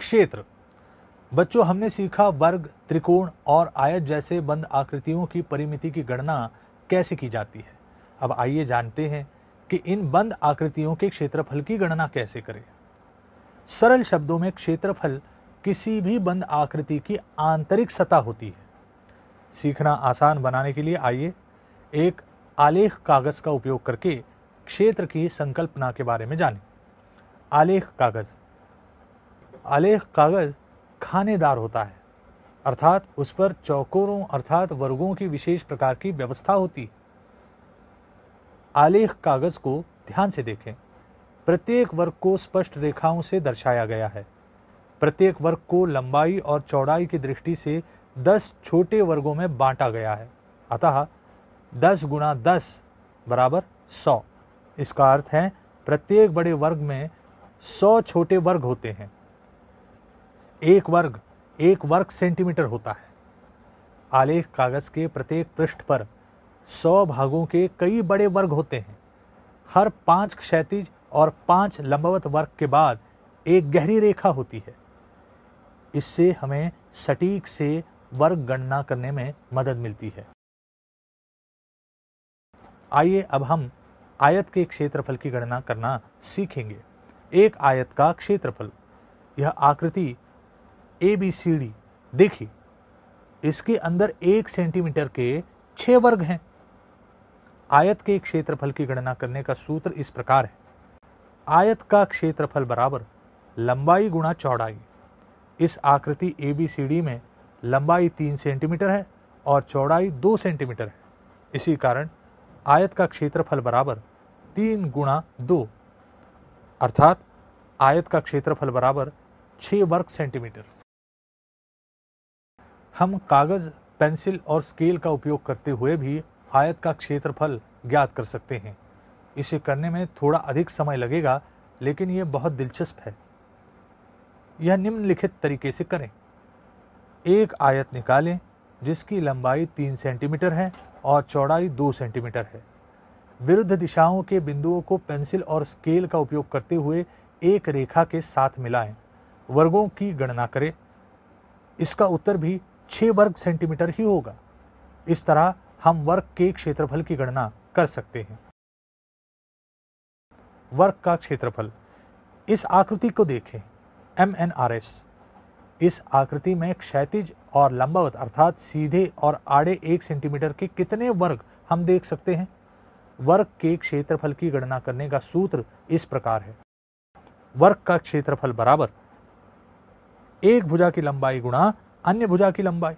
क्षेत्र बच्चों हमने सीखा वर्ग त्रिकोण और आयत जैसे बंद आकृतियों की परिमिति की गणना कैसे की जाती है अब आइए जानते हैं कि इन बंद आकृतियों के क्षेत्रफल की गणना कैसे करें सरल शब्दों में क्षेत्रफल किसी भी बंद आकृति की आंतरिक सतह होती है सीखना आसान बनाने के लिए आइए एक आलेख कागज का उपयोग करके क्षेत्र की संकल्पना के बारे में जानें आलेख कागज़ आलेख कागज़ खानेदार होता है अर्थात उस पर चौकोरों अर्थात वर्गों की विशेष प्रकार की व्यवस्था होती आलेख कागज़ को ध्यान से देखें प्रत्येक वर्ग को स्पष्ट रेखाओं से दर्शाया गया है प्रत्येक वर्ग को लंबाई और चौड़ाई की दृष्टि से दस छोटे वर्गों में बांटा गया है अतः दस गुणा दस बराबर सौ इसका अर्थ है प्रत्येक बड़े वर्ग में सौ छोटे वर्ग होते हैं एक वर्ग एक वर्ग सेंटीमीटर होता है आलेख कागज के प्रत्येक पृष्ठ पर सौ भागों के कई बड़े वर्ग होते हैं हर पांच क्षैतिज और पांच लंबवत वर्ग के बाद एक गहरी रेखा होती है इससे हमें सटीक से वर्ग गणना करने में मदद मिलती है आइए अब हम आयत के क्षेत्रफल की गणना करना सीखेंगे एक आयत का क्षेत्रफल यह आकृति ए बी सी डी देखिए इसके अंदर एक सेंटीमीटर के छह वर्ग हैं आयत के क्षेत्रफल की गणना करने का सूत्र इस प्रकार है आयत का क्षेत्रफल बराबर लंबाई गुणा चौड़ाई इस आकृति ए बी सी डी में लंबाई तीन सेंटीमीटर है और चौड़ाई दो सेंटीमीटर है इसी कारण आयत का क्षेत्रफल बराबर तीन गुणा दो अर्थात आयत का क्षेत्रफल बराबर छः वर्ग सेंटीमीटर हम कागज़ पेंसिल और स्केल का उपयोग करते हुए भी आयत का क्षेत्रफल ज्ञात कर सकते हैं इसे करने में थोड़ा अधिक समय लगेगा लेकिन यह बहुत दिलचस्प है यह निम्नलिखित तरीके से करें एक आयत निकालें जिसकी लंबाई तीन सेंटीमीटर है और चौड़ाई दो सेंटीमीटर है विरुद्ध दिशाओं के बिंदुओं को पेंसिल और स्केल का उपयोग करते हुए एक रेखा के साथ मिलाएं वर्गों की गणना करें इसका उत्तर भी छः वर्ग सेंटीमीटर ही होगा इस तरह हम वर्ग के क्षेत्रफल की गणना कर सकते हैं वर्ग का क्षेत्रफल इस आकृति को देखें एम एन आर एस इस आकृति में क्षैतिज और लंबावत अर्थात सीधे और आड़े एक सेंटीमीटर के कितने वर्ग हम देख सकते हैं वर्ग के क्षेत्रफल की गणना करने का सूत्र इस प्रकार है वर्ग का क्षेत्रफल बराबर एक भुजा की लंबाई गुणा अन्य भुजा की लंबाई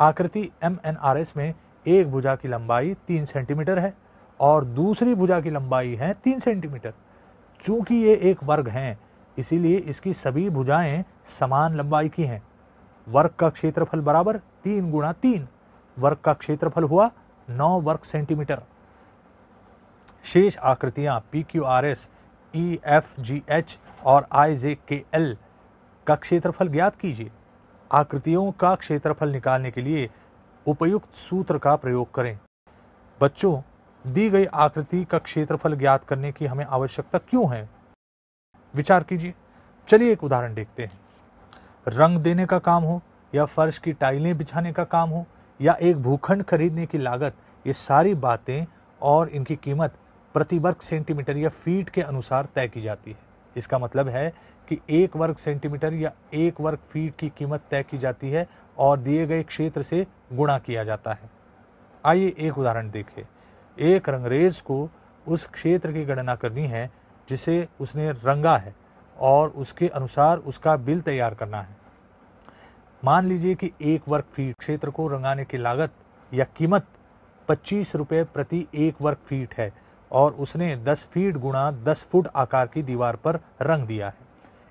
आकृति एम एन आर एस में एक भुजा की लंबाई तीन सेंटीमीटर है और दूसरी भुजा की लंबाई है तीन सेंटीमीटर चूंकि ये एक वर्ग हैं इसीलिए इसकी सभी भुजाएं समान लंबाई की हैं वर्ग का क्षेत्रफल बराबर तीन गुणा तीन वर्ग का क्षेत्रफल हुआ नौ वर्ग सेंटीमीटर शेष आकृतियां P Q R S E F G H और आई जे के एल का क्षेत्रफल ज्ञात कीजिए आकृतियों का क्षेत्रफल निकालने के लिए उपयुक्त सूत्र का प्रयोग करें बच्चों दी गई आकृति का क्षेत्रफल ज्ञात करने की हमें आवश्यकता क्यों है विचार कीजिए चलिए एक उदाहरण देखते हैं रंग देने का काम हो या फर्श की टाइलें बिछाने का काम हो या एक भूखंड खरीदने की लागत ये सारी बातें और इनकी कीमत प्रति वर्ग सेंटीमीटर या फीट के अनुसार तय की जाती है इसका मतलब है कि एक वर्ग सेंटीमीटर या एक वर्ग फीट की कीमत तय की जाती है और दिए गए क्षेत्र से गुणा किया जाता है आइए एक उदाहरण देखें एक रंगरेज को उस क्षेत्र की गणना करनी है जिसे उसने रंगा है और उसके अनुसार उसका बिल तैयार करना है मान लीजिए कि एक वर्ग फीट क्षेत्र को रंगाने की लागत या कीमत पच्चीस रुपये प्रति एक वर्ग फीट है और उसने 10 फीट गुणा 10 फुट आकार की दीवार पर रंग दिया है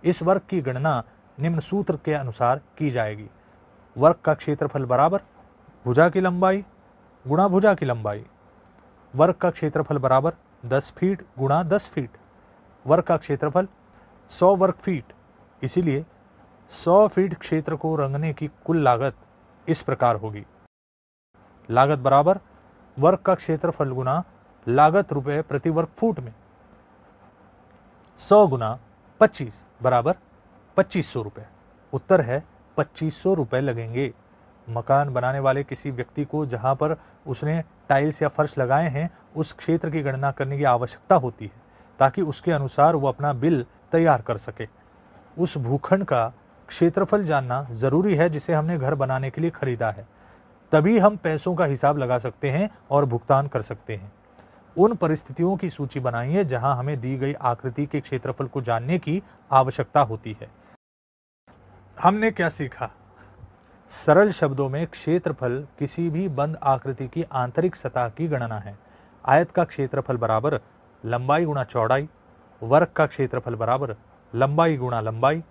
इस वर्ग की गणना निम्न सूत्र के अनुसार की जाएगी वर्ग का क्षेत्रफल बराबर भुजा की लंबाई गुणा भुजा की लंबाई वर्ग का क्षेत्रफल बराबर 10 फीट गुणा 10 फीट वर्ग का क्षेत्रफल 100 वर्ग फीट इसीलिए 100 फीट क्षेत्र को रंगने की कुल लागत इस प्रकार होगी लागत बराबर वर्ग का क्षेत्रफल गुना लागत रुपए प्रति वर्ग फुट में सौ गुना पच्चीस बराबर पच्चीस सौ रुपये उत्तर है पच्चीस सौ रुपये लगेंगे मकान बनाने वाले किसी व्यक्ति को जहां पर उसने टाइल्स या फर्श लगाए हैं उस क्षेत्र की गणना करने की आवश्यकता होती है ताकि उसके अनुसार वो अपना बिल तैयार कर सके उस भूखंड का क्षेत्रफल जानना ज़रूरी है जिसे हमने घर बनाने के लिए खरीदा है तभी हम पैसों का हिसाब लगा सकते हैं और भुगतान कर सकते हैं उन परिस्थितियों की सूची बनाइए जहां हमें दी गई आकृति के क्षेत्रफल को जानने की आवश्यकता होती है हमने क्या सीखा सरल शब्दों में क्षेत्रफल किसी भी बंद आकृति की आंतरिक सतह की गणना है आयत का क्षेत्रफल बराबर लंबाई गुणा चौड़ाई वर्ग का क्षेत्रफल बराबर लंबाई गुणा लंबाई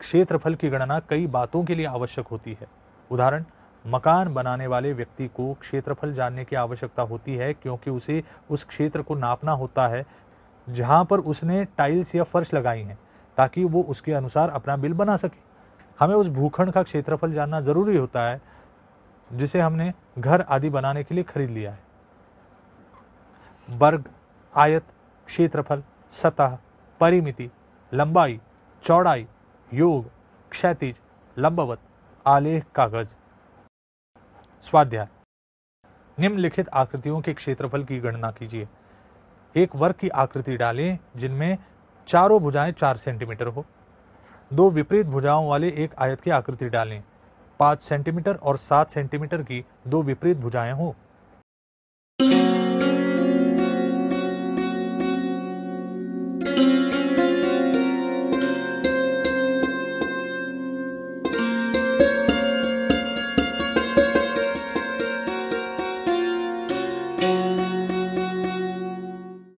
क्षेत्रफल की गणना कई बातों के लिए आवश्यक होती है उदाहरण मकान बनाने वाले व्यक्ति को क्षेत्रफल जानने की आवश्यकता होती है क्योंकि उसे उस क्षेत्र को नापना होता है जहाँ पर उसने टाइल्स या फर्श लगाई हैं ताकि वो उसके अनुसार अपना बिल बना सके हमें उस भूखंड का क्षेत्रफल जानना ज़रूरी होता है जिसे हमने घर आदि बनाने के लिए खरीद लिया है वर्ग आयत क्षेत्रफल सतह परिमिति लंबाई चौड़ाई योग क्षैतिज लंबवत आलेख कागज़ स्वाध्याय निम्नलिखित आकृतियों के क्षेत्रफल की गणना कीजिए एक वर्ग की आकृति डालें जिनमें चारों भुजाएं चार सेंटीमीटर हो दो विपरीत भुजाओं वाले एक आयत की आकृति डालें पाँच सेंटीमीटर और सात सेंटीमीटर की दो विपरीत भुजाएं हों